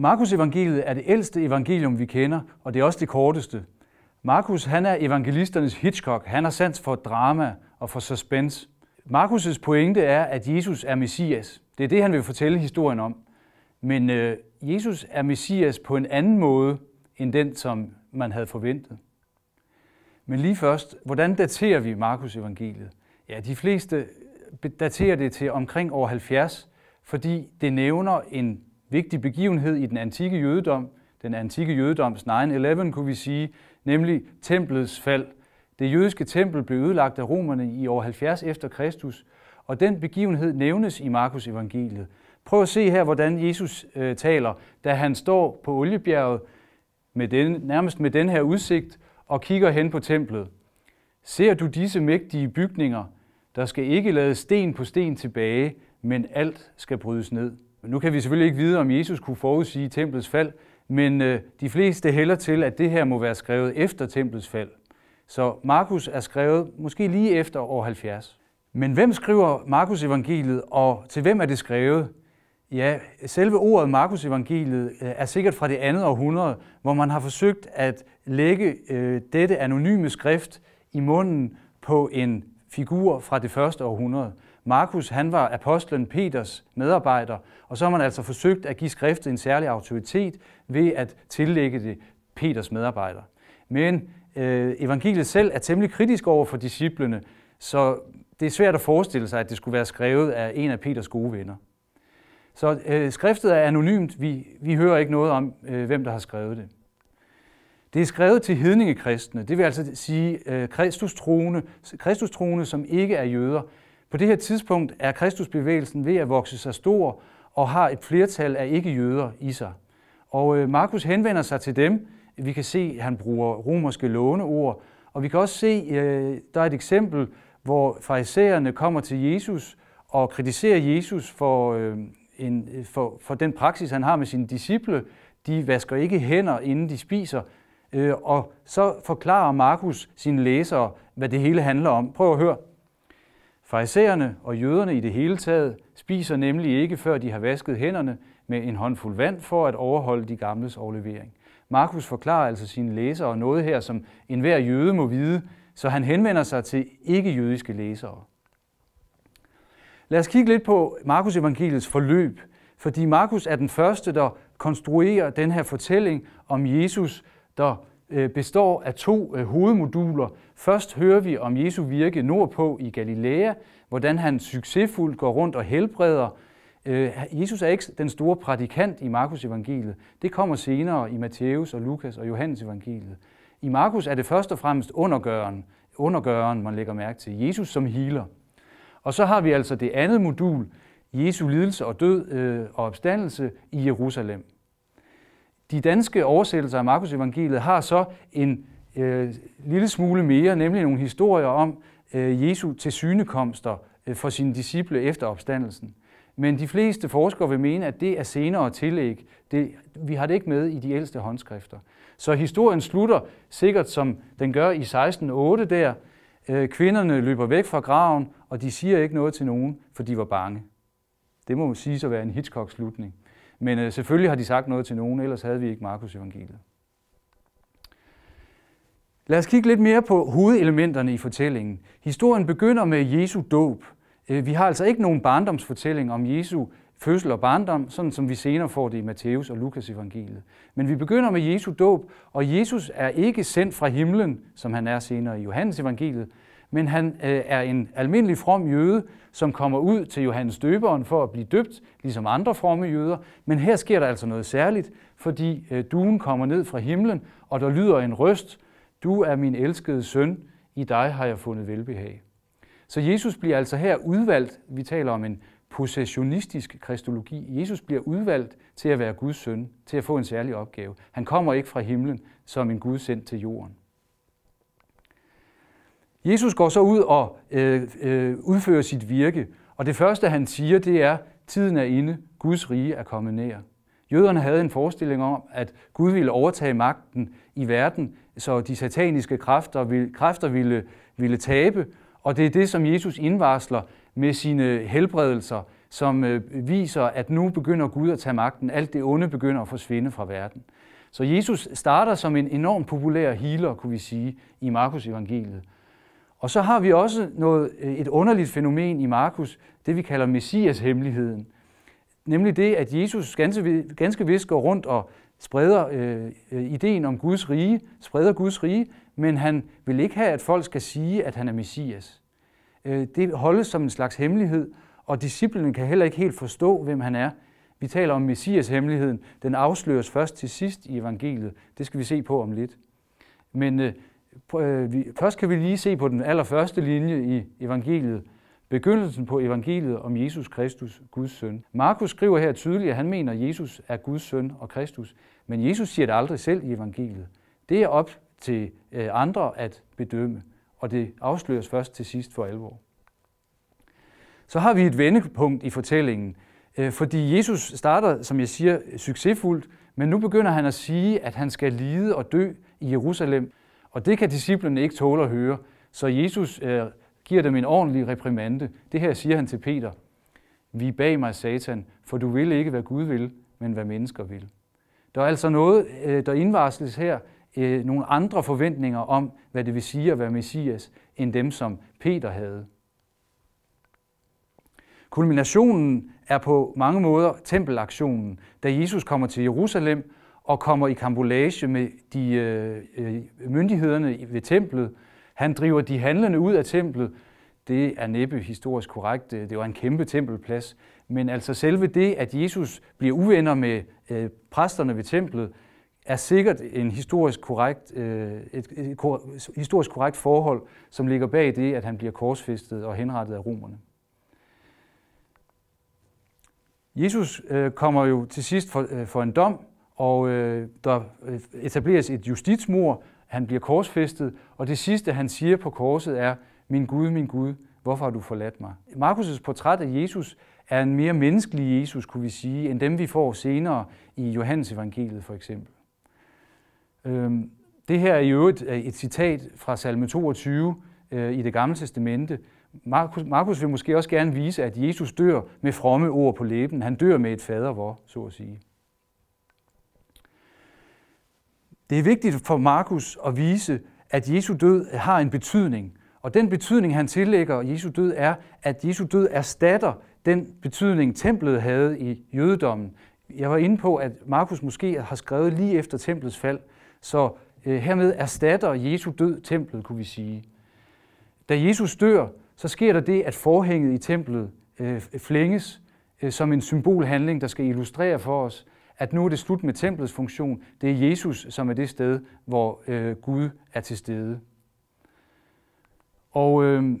Markus evangeliet er det ældste evangelium, vi kender, og det er også det korteste. Markus han er evangelisternes Hitchcock. Han har sans for drama og for suspense. Markus' pointe er, at Jesus er Messias. Det er det, han vil fortælle historien om. Men øh, Jesus er Messias på en anden måde, end den, som man havde forventet. Men lige først, hvordan daterer vi Markus evangeliet? Ja, de fleste øh, daterer det til omkring år 70, fordi det nævner en vigtig begivenhed i den antikke jødedom, den antikke jødedoms 9-11 kunne vi sige, nemlig templets fald. Det jødiske tempel blev ødelagt af romerne i år 70 efter Kristus, og den begivenhed nævnes i Markus evangeliet. Prøv at se her, hvordan Jesus øh, taler, da han står på oliebjerget med den, nærmest med den her udsigt og kigger hen på templet. Ser du disse mægtige bygninger? Der skal ikke lade sten på sten tilbage, men alt skal brydes ned. Nu kan vi selvfølgelig ikke vide, om Jesus kunne forudsige templets fald, men øh, de fleste hælder til, at det her må være skrevet efter templets fald. Så Markus er skrevet måske lige efter år 70. Men hvem skriver Markus evangeliet, og til hvem er det skrevet? Ja, selve ordet Markus evangeliet øh, er sikkert fra det andet århundrede, hvor man har forsøgt at lægge øh, dette anonyme skrift i munden på en figur fra det første århundrede. Markus han var apostlen Peters medarbejder, og så har man altså forsøgt at give skriftet en særlig autoritet ved at tillægge det Peters medarbejder. Men øh, evangeliet selv er temmelig kritisk over for disciplene, så det er svært at forestille sig, at det skulle være skrevet af en af Peters gode venner. Så øh, skriftet er anonymt. Vi, vi hører ikke noget om, øh, hvem der har skrevet det. Det er skrevet til hedningekristne, det vil altså sige øh, kristustroende, kristustroende, som ikke er jøder, på det her tidspunkt er Kristusbevægelsen ved at vokse sig stor og har et flertal af ikke-jøder i sig. Og øh, Markus henvender sig til dem. Vi kan se, at han bruger romerske låneord. Og vi kan også se, øh, der er et eksempel, hvor farisæerne kommer til Jesus og kritiserer Jesus for, øh, en, for, for den praksis, han har med sine disciple. De vasker ikke hænder, inden de spiser. Og så forklarer Markus sine læsere, hvad det hele handler om. Prøv at høre, Farisæerne og jøderne i det hele taget spiser nemlig ikke, før de har vasket hænderne med en håndfuld vand for at overholde de gamles overlevering. Markus forklarer altså sine læsere noget her, som enhver jøde må vide, så han henvender sig til ikke-jødiske læsere. Lad os kigge lidt på Markus evangeliets forløb, fordi Markus er den første, der konstruerer den her fortælling om Jesus, der Øh, består af to øh, hovedmoduler. Først hører vi om Jesu virke nordpå i Galilea, hvordan han succesfuldt går rundt og helbreder. Øh, Jesus er ikke den store prædikant i Markus evangeliet. Det kommer senere i Matthæus og Lukas og Johannes evangeliet. I Markus er det først og fremmest undergøren, undergøren man lægger mærke til. Jesus som healer. Og så har vi altså det andet modul, Jesu lidelse og død og opstandelse i Jerusalem. De danske oversættelser af Markus evangeliet har så en øh, lille smule mere, nemlig nogle historier om øh, Jesu tilsynekomster øh, for sine disciple efter opstandelsen. Men de fleste forskere vil mene, at det er senere tillæg. Det, vi har det ikke med i de ældste håndskrifter. Så historien slutter sikkert, som den gør i 16.8 der. Øh, kvinderne løber væk fra graven, og de siger ikke noget til nogen, for de var bange. Det må jo siges at være en Hitchcock-slutning. Men øh, selvfølgelig har de sagt noget til nogen, ellers havde vi ikke Markus evangeliet. Lad os kigge lidt mere på hovedelementerne i fortællingen. Historien begynder med Jesu dåb. Øh, vi har altså ikke nogen barndomsfortælling om Jesu fødsel og barndom, sådan som vi senere får det i Matthæus og Lukas evangeliet. Men vi begynder med Jesu dåb, og Jesus er ikke sendt fra himlen, som han er senere i Johannes evangeliet, men han øh, er en almindelig from jøde, som kommer ud til Johannes døberen for at blive døbt, ligesom andre fromme jøder. Men her sker der altså noget særligt, fordi øh, duen kommer ned fra himlen, og der lyder en røst, du er min elskede søn, i dig har jeg fundet velbehag. Så Jesus bliver altså her udvalgt, vi taler om en possessionistisk kristologi. Jesus bliver udvalgt til at være Guds søn, til at få en særlig opgave. Han kommer ikke fra himlen som en Gud sendt til jorden. Jesus går så ud og øh, øh, udfører sit virke, og det første han siger, det er, tiden er inde, Guds rige er kommet nær. Jøderne havde en forestilling om, at Gud ville overtage magten i verden, så de sataniske kræfter ville, kræfter ville, ville tabe, og det er det, som Jesus indvarsler med sine helbredelser, som øh, viser, at nu begynder Gud at tage magten. Alt det onde begynder at forsvinde fra verden. Så Jesus starter som en enormt populær healer, kunne vi sige, i Markus evangeliet. Og så har vi også noget, øh, et underligt fænomen i Markus, det vi kalder Messias-hemmeligheden. Nemlig det, at Jesus ganske, ganske vist går rundt og spreder øh, øh ideen om Guds rige, spreder Guds rige, men han vil ikke have, at folk skal sige, at han er Messias. Øh, det holdes som en slags hemmelighed, og disciplinen kan heller ikke helt forstå, hvem han er. Vi taler om Messias-hemmeligheden. Den afsløres først til sidst i evangeliet. Det skal vi se på om lidt. Men øh, Øh, først kan vi lige se på den allerførste linje i evangeliet, begyndelsen på evangeliet om Jesus Kristus, Guds søn. Markus skriver her tydeligt, at han mener, at Jesus er Guds søn og Kristus, men Jesus siger det aldrig selv i evangeliet. Det er op til øh, andre at bedømme, og det afsløres først til sidst for alvor. Så har vi et vendepunkt i fortællingen, øh, fordi Jesus starter, som jeg siger, succesfuldt, men nu begynder han at sige, at han skal lide og dø i Jerusalem, og det kan disciplene ikke tåle at høre, så Jesus øh, giver dem en ordentlig reprimande. Det her siger han til Peter. Vi bag mig, Satan, for du vil ikke, hvad Gud vil, men hvad mennesker vil. Der er altså noget, øh, der indvarsles her, øh, nogle andre forventninger om, hvad det vil sige at være Messias, end dem, som Peter havde. Kulminationen er på mange måder tempelaktionen, da Jesus kommer til Jerusalem og kommer i kambolage med de øh, øh myndighederne ved templet. Han driver de handlende ud af templet. Det er næppe historisk korrekt. Det var en kæmpe tempelplads. Men altså selve det, at Jesus bliver uvenner med øh, præsterne ved templet, er sikkert en historisk korrekt, øh, et, et, et, et historisk korrekt forhold, som ligger bag det, at han bliver korsfæstet og henrettet af romerne. Jesus øh, kommer jo til sidst for, øh, for en dom, og øh, der øh, etableres et justitsmord, han bliver korsfæstet, og det sidste, han siger på korset er, min Gud, min Gud, hvorfor har du forladt mig? Markus' portræt af Jesus er en mere menneskelig Jesus, kunne vi sige, end dem, vi får senere i Johannes evangeliet for eksempel. Øhm, det her er i øvrigt øh, et citat fra salme 22 øh, i det gamle testamente. Markus, Markus vil måske også gerne vise, at Jesus dør med fromme ord på læben. Han dør med et fadervor, så at sige. Det er vigtigt for Markus at vise, at Jesu død har en betydning. Og den betydning, han tillægger Jesu død, er, at Jesu død erstatter den betydning, templet havde i jødedommen. Jeg var inde på, at Markus måske har skrevet lige efter templets fald, så øh, hermed erstatter Jesu død templet, kunne vi sige. Da Jesus dør, så sker der det, at forhænget i templet øh, flænges øh, som en symbolhandling, der skal illustrere for os, at nu er det slut med templets funktion. Det er Jesus, som er det sted, hvor øh, Gud er til stede. Og øh,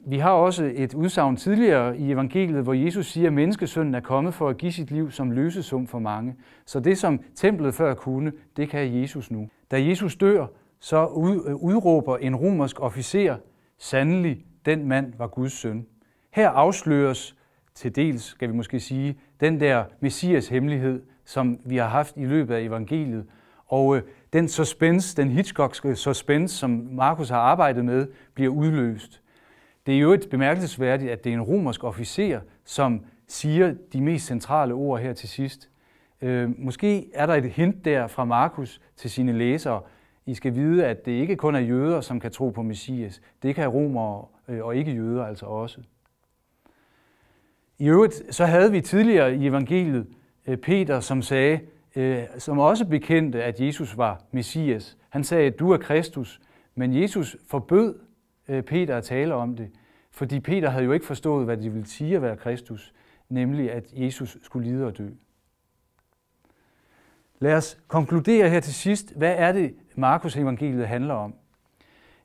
vi har også et udsagn tidligere i evangeliet, hvor Jesus siger, at menneskesønnen er kommet for at give sit liv som løsesum for mange. Så det, som templet før kunne, det kan Jesus nu. Da Jesus dør, så udråber en romersk officer, sandelig, den mand var Guds søn. Her afsløres til dels, skal vi måske sige, den der messias hemmelighed, som vi har haft i løbet af evangeliet, og øh, den suspense, den Hitchcockske suspense, som Markus har arbejdet med, bliver udløst. Det er jo et bemærkelsesværdigt, at det er en romersk officer, som siger de mest centrale ord her til sidst. Øh, måske er der et hint der fra Markus til sine læsere. I skal vide, at det ikke kun er jøder, som kan tro på Messias. Det kan romere øh, og ikke jøder altså også. I øvrigt, så havde vi tidligere i evangeliet øh, Peter, som sagde, øh, som også bekendte, at Jesus var Messias. Han sagde, du er Kristus, men Jesus forbød øh, Peter at tale om det, fordi Peter havde jo ikke forstået, hvad det ville sige at være Kristus, nemlig at Jesus skulle lide og dø. Lad os konkludere her til sidst, hvad er det, Markus evangeliet handler om?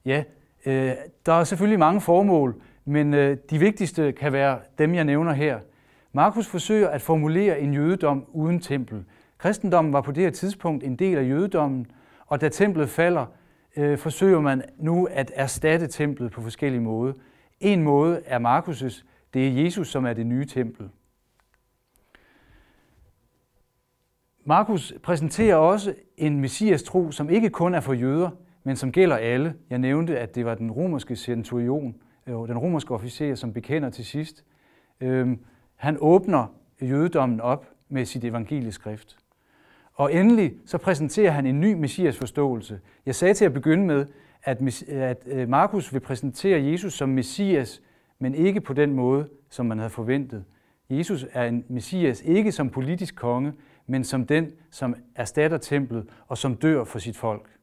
Ja, der er selvfølgelig mange formål, men øh, de vigtigste kan være dem, jeg nævner her. Markus forsøger at formulere en jødedom uden tempel. Kristendommen var på det her tidspunkt en del af jødedommen, og da templet falder, øh, forsøger man nu at erstatte templet på forskellige måder. En måde er Markus' Det er Jesus, som er det nye tempel. Markus præsenterer også en messias tro, som ikke kun er for jøder, men som gælder alle. Jeg nævnte, at det var den romerske centurion, jo den romerske officer, som bekender til sidst, øh, han åbner jødedommen op med sit evangelieskrift. Og endelig så præsenterer han en ny messias forståelse. Jeg sagde til at begynde med, at, at øh, Markus vil præsentere Jesus som messias, men ikke på den måde, som man havde forventet. Jesus er en messias ikke som politisk konge, men som den, som erstatter templet og som dør for sit folk.